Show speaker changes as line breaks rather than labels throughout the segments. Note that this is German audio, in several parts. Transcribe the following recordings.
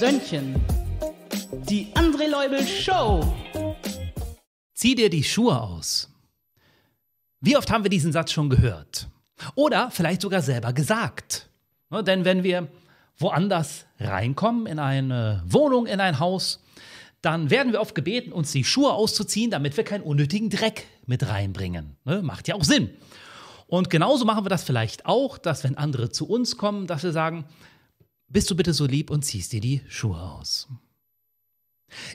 Sönnchen. Die André Leubel Show. Zieh dir die Schuhe aus. Wie oft haben wir diesen Satz schon gehört? Oder vielleicht sogar selber gesagt. Ne, denn wenn wir woanders reinkommen, in eine Wohnung, in ein Haus, dann werden wir oft gebeten, uns die Schuhe auszuziehen, damit wir keinen unnötigen Dreck mit reinbringen. Ne, macht ja auch Sinn. Und genauso machen wir das vielleicht auch, dass wenn andere zu uns kommen, dass wir sagen, bist du bitte so lieb und ziehst dir die Schuhe aus.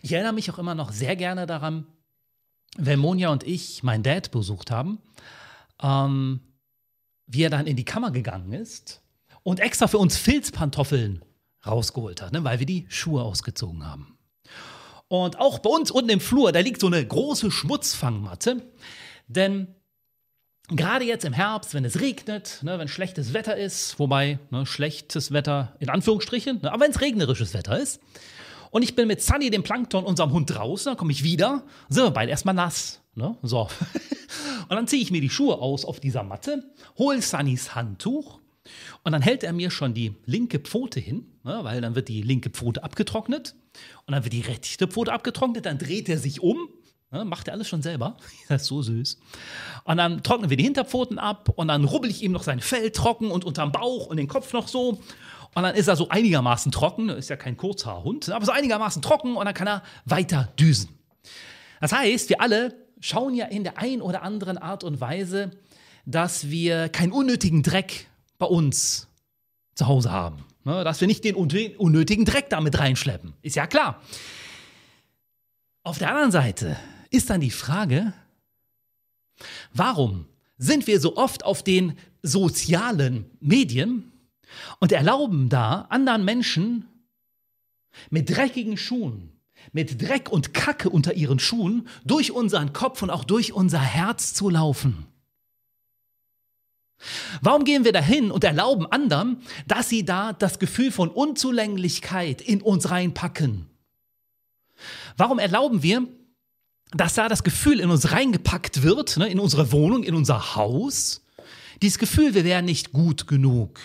Ich erinnere mich auch immer noch sehr gerne daran, wenn Monja und ich meinen Dad besucht haben, ähm, wie er dann in die Kammer gegangen ist und extra für uns Filzpantoffeln rausgeholt hat, ne, weil wir die Schuhe ausgezogen haben. Und auch bei uns unten im Flur, da liegt so eine große Schmutzfangmatte, denn Gerade jetzt im Herbst, wenn es regnet, ne, wenn schlechtes Wetter ist, wobei ne, schlechtes Wetter in Anführungsstrichen, ne, aber wenn es regnerisches Wetter ist, und ich bin mit Sunny, dem Plankton, unserem Hund draußen, dann komme ich wieder, sind wir beide erstmal nass. Ne? So. und dann ziehe ich mir die Schuhe aus auf dieser Matte, hole Sunnys Handtuch und dann hält er mir schon die linke Pfote hin, ne? weil dann wird die linke Pfote abgetrocknet und dann wird die rechte Pfote abgetrocknet, dann dreht er sich um Ne, macht er alles schon selber. das ist so süß. Und dann trocknen wir die Hinterpfoten ab und dann rubbel ich ihm noch sein Fell trocken und unterm Bauch und den Kopf noch so. Und dann ist er so einigermaßen trocken, ist ja kein Kurzhaarhund, aber so einigermaßen trocken und dann kann er weiter düsen. Das heißt, wir alle schauen ja in der einen oder anderen Art und Weise, dass wir keinen unnötigen Dreck bei uns zu Hause haben. Ne, dass wir nicht den unnötigen Dreck damit reinschleppen. Ist ja klar. Auf der anderen Seite ist dann die Frage, warum sind wir so oft auf den sozialen Medien und erlauben da anderen Menschen mit dreckigen Schuhen, mit Dreck und Kacke unter ihren Schuhen durch unseren Kopf und auch durch unser Herz zu laufen? Warum gehen wir dahin und erlauben anderen, dass sie da das Gefühl von Unzulänglichkeit in uns reinpacken? Warum erlauben wir, dass da das Gefühl in uns reingepackt wird, ne, in unsere Wohnung, in unser Haus, dieses Gefühl, wir wären nicht gut genug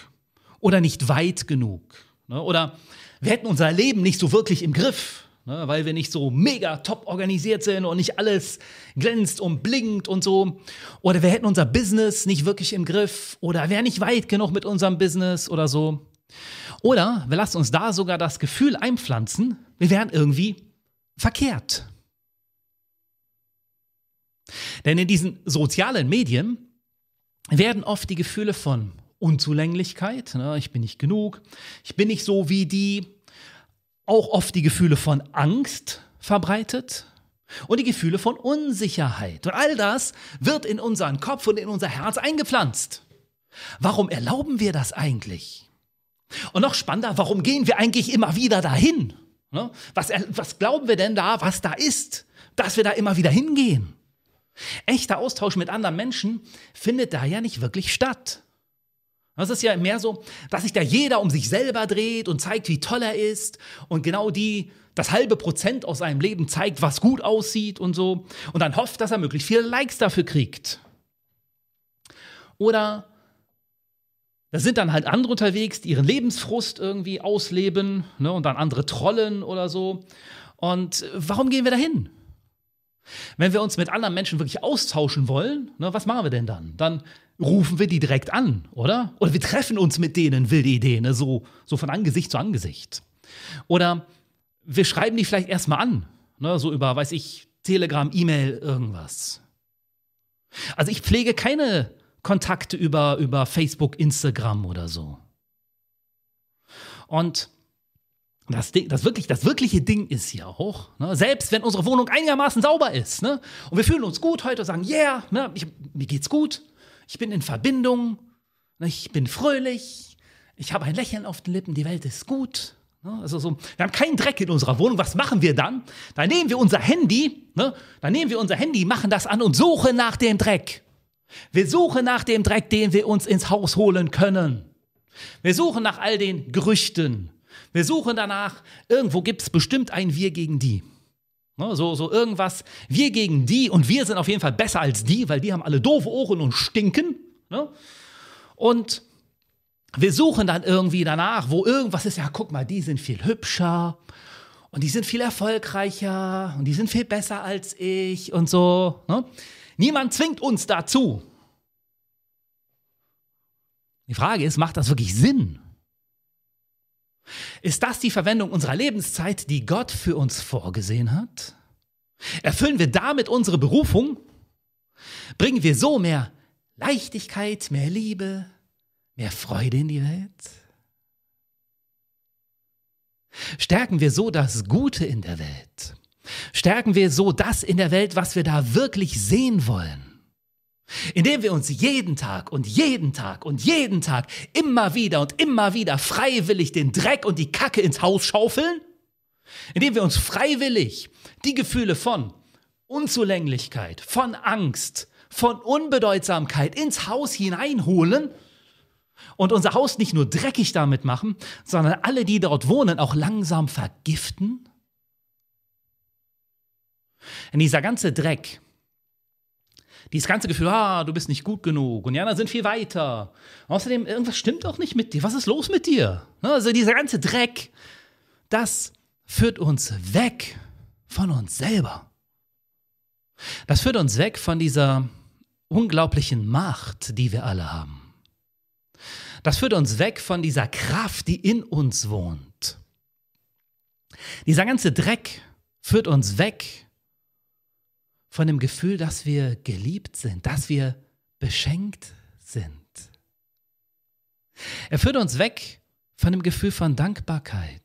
oder nicht weit genug ne, oder wir hätten unser Leben nicht so wirklich im Griff, ne, weil wir nicht so mega top organisiert sind und nicht alles glänzt und blinkt und so oder wir hätten unser Business nicht wirklich im Griff oder wären nicht weit genug mit unserem Business oder so. Oder wir lassen uns da sogar das Gefühl einpflanzen, wir wären irgendwie verkehrt. Denn in diesen sozialen Medien werden oft die Gefühle von Unzulänglichkeit, ne, ich bin nicht genug, ich bin nicht so wie die, auch oft die Gefühle von Angst verbreitet und die Gefühle von Unsicherheit. Und all das wird in unseren Kopf und in unser Herz eingepflanzt. Warum erlauben wir das eigentlich? Und noch spannender, warum gehen wir eigentlich immer wieder dahin? Ne? Was, was glauben wir denn da, was da ist, dass wir da immer wieder hingehen? Echter Austausch mit anderen Menschen findet da ja nicht wirklich statt. Das ist ja mehr so, dass sich da jeder um sich selber dreht und zeigt, wie toll er ist und genau die, das halbe Prozent aus seinem Leben zeigt, was gut aussieht und so und dann hofft, dass er möglichst viele Likes dafür kriegt. Oder da sind dann halt andere unterwegs, die ihren Lebensfrust irgendwie ausleben ne, und dann andere trollen oder so. Und warum gehen wir da hin? Wenn wir uns mit anderen Menschen wirklich austauschen wollen, ne, was machen wir denn dann? Dann rufen wir die direkt an, oder? Oder wir treffen uns mit denen, wilde Idee, ne? so, so von Angesicht zu Angesicht. Oder wir schreiben die vielleicht erstmal an, ne? so über, weiß ich, Telegram, E-Mail, irgendwas. Also ich pflege keine Kontakte über, über Facebook, Instagram oder so. Und das, Ding, das, wirklich, das wirkliche Ding ist ja auch, ne, selbst wenn unsere Wohnung einigermaßen sauber ist ne, und wir fühlen uns gut heute, sagen, yeah, ne, ich, mir geht's gut, ich bin in Verbindung, ne, ich bin fröhlich, ich habe ein Lächeln auf den Lippen, die Welt ist gut. Ne, also so, wir haben keinen Dreck in unserer Wohnung, was machen wir dann? Dann nehmen wir unser Handy, ne, dann nehmen wir unser Handy, machen das an und suchen nach dem Dreck. Wir suchen nach dem Dreck, den wir uns ins Haus holen können. Wir suchen nach all den Gerüchten, wir suchen danach, irgendwo gibt es bestimmt ein Wir gegen die. Ne, so, so irgendwas, wir gegen die und wir sind auf jeden Fall besser als die, weil die haben alle doofe Ohren und stinken. Ne? Und wir suchen dann irgendwie danach, wo irgendwas ist, ja, guck mal, die sind viel hübscher und die sind viel erfolgreicher und die sind viel besser als ich und so. Ne? Niemand zwingt uns dazu. Die Frage ist, macht das wirklich Sinn? Ist das die Verwendung unserer Lebenszeit, die Gott für uns vorgesehen hat? Erfüllen wir damit unsere Berufung? Bringen wir so mehr Leichtigkeit, mehr Liebe, mehr Freude in die Welt? Stärken wir so das Gute in der Welt? Stärken wir so das in der Welt, was wir da wirklich sehen wollen? Indem wir uns jeden Tag und jeden Tag und jeden Tag immer wieder und immer wieder freiwillig den Dreck und die Kacke ins Haus schaufeln? Indem wir uns freiwillig die Gefühle von Unzulänglichkeit, von Angst, von Unbedeutsamkeit ins Haus hineinholen? und unser Haus nicht nur dreckig damit machen, sondern alle, die dort wohnen, auch langsam vergiften? Denn dieser ganze Dreck, dieses ganze Gefühl, ah, du bist nicht gut genug und die anderen sind viel weiter. Außerdem, irgendwas stimmt auch nicht mit dir. Was ist los mit dir? Ne, also dieser ganze Dreck, das führt uns weg von uns selber. Das führt uns weg von dieser unglaublichen Macht, die wir alle haben. Das führt uns weg von dieser Kraft, die in uns wohnt. Dieser ganze Dreck führt uns weg von dem Gefühl, dass wir geliebt sind, dass wir beschenkt sind. Er führt uns weg von dem Gefühl von Dankbarkeit.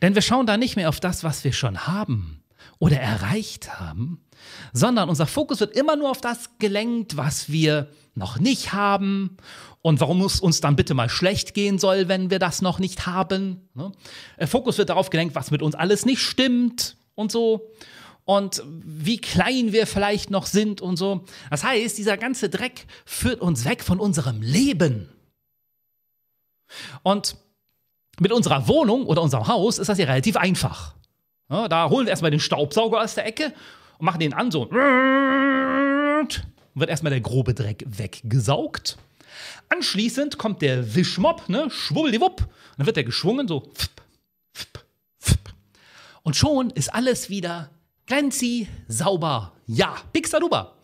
Denn wir schauen da nicht mehr auf das, was wir schon haben oder erreicht haben, sondern unser Fokus wird immer nur auf das gelenkt, was wir noch nicht haben und warum es uns dann bitte mal schlecht gehen soll, wenn wir das noch nicht haben. Ne? Der Fokus wird darauf gelenkt, was mit uns alles nicht stimmt und so und wie klein wir vielleicht noch sind und so. Das heißt, dieser ganze Dreck führt uns weg von unserem Leben. Und mit unserer Wohnung oder unserem Haus ist das ja relativ einfach. Ja, da holen wir erstmal den Staubsauger aus der Ecke und machen den an so. Und wird erstmal der grobe Dreck weggesaugt. Anschließend kommt der Wischmopp, ne, schwubbeldiwupp, und dann wird der geschwungen so. Und schon ist alles wieder Glancy, sauber, ja, pixaduber.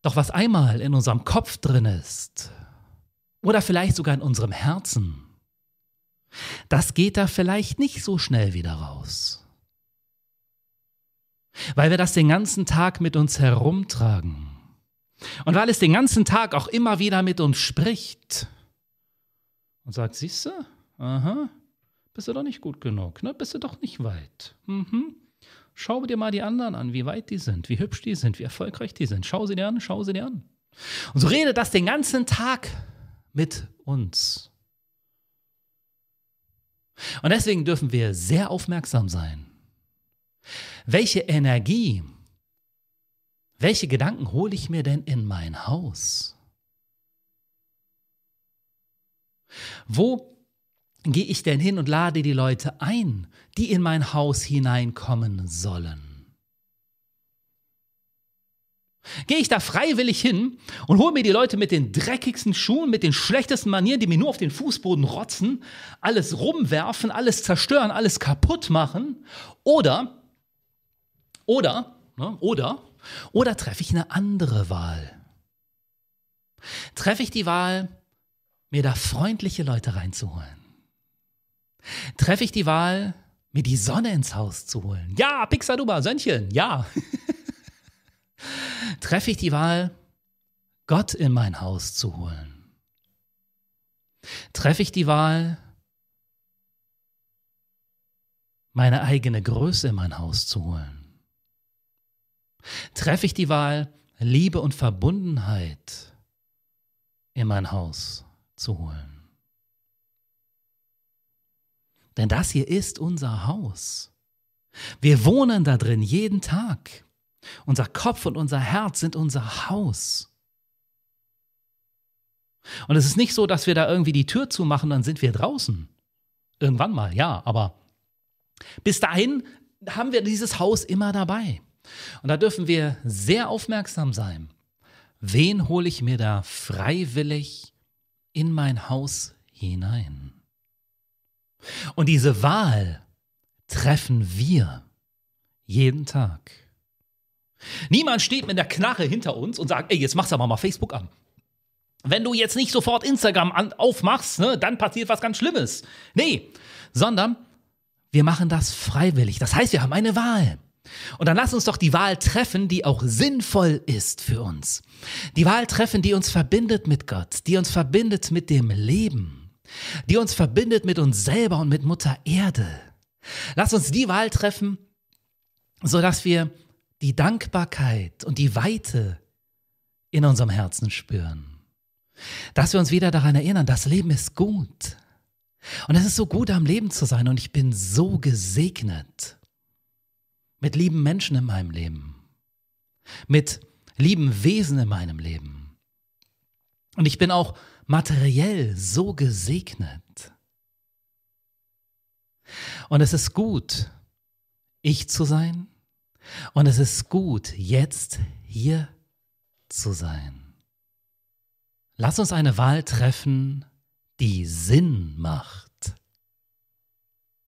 Doch was einmal in unserem Kopf drin ist, oder vielleicht sogar in unserem Herzen, das geht da vielleicht nicht so schnell wieder raus. Weil wir das den ganzen Tag mit uns herumtragen. Und weil es den ganzen Tag auch immer wieder mit uns spricht und sagt, siehst du, aha, bist du doch nicht gut genug, ne? bist du doch nicht weit. Mhm. Schau dir mal die anderen an, wie weit die sind, wie hübsch die sind, wie erfolgreich die sind. Schau sie dir an, schau sie dir an. Und so redet das den ganzen Tag mit uns. Und deswegen dürfen wir sehr aufmerksam sein. Welche Energie, welche Gedanken hole ich mir denn in mein Haus? Wo gehe ich denn hin und lade die Leute ein, die in mein Haus hineinkommen sollen? Gehe ich da freiwillig hin und hole mir die Leute mit den dreckigsten Schuhen, mit den schlechtesten Manieren, die mir nur auf den Fußboden rotzen, alles rumwerfen, alles zerstören, alles kaputt machen? Oder, oder, ne, oder, oder treffe ich eine andere Wahl? Treffe ich die Wahl, mir da freundliche Leute reinzuholen? Treffe ich die Wahl, mir die Sonne ins Haus zu holen? Ja, Pixaduba, Sönnchen, ja. Treffe ich die Wahl, Gott in mein Haus zu holen? Treffe ich die Wahl, meine eigene Größe in mein Haus zu holen? Treffe ich die Wahl, Liebe und Verbundenheit in mein Haus zu holen? Denn das hier ist unser Haus. Wir wohnen da drin jeden Tag. Unser Kopf und unser Herz sind unser Haus. Und es ist nicht so, dass wir da irgendwie die Tür zumachen, dann sind wir draußen. Irgendwann mal, ja, aber bis dahin haben wir dieses Haus immer dabei. Und da dürfen wir sehr aufmerksam sein. Wen hole ich mir da freiwillig in mein Haus hinein? Und diese Wahl treffen wir jeden Tag. Niemand steht mit der Knarre hinter uns und sagt, ey, jetzt mach's aber mal Facebook an. Wenn du jetzt nicht sofort Instagram an, aufmachst, ne, dann passiert was ganz Schlimmes. Nee, sondern wir machen das freiwillig. Das heißt, wir haben eine Wahl. Und dann lass uns doch die Wahl treffen, die auch sinnvoll ist für uns. Die Wahl treffen, die uns verbindet mit Gott, die uns verbindet mit dem Leben die uns verbindet mit uns selber und mit Mutter Erde. Lass uns die Wahl treffen, sodass wir die Dankbarkeit und die Weite in unserem Herzen spüren. Dass wir uns wieder daran erinnern, das Leben ist gut. Und es ist so gut, am Leben zu sein. Und ich bin so gesegnet mit lieben Menschen in meinem Leben, mit lieben Wesen in meinem Leben und ich bin auch materiell so gesegnet. Und es ist gut, ich zu sein. Und es ist gut, jetzt hier zu sein. Lass uns eine Wahl treffen, die Sinn macht.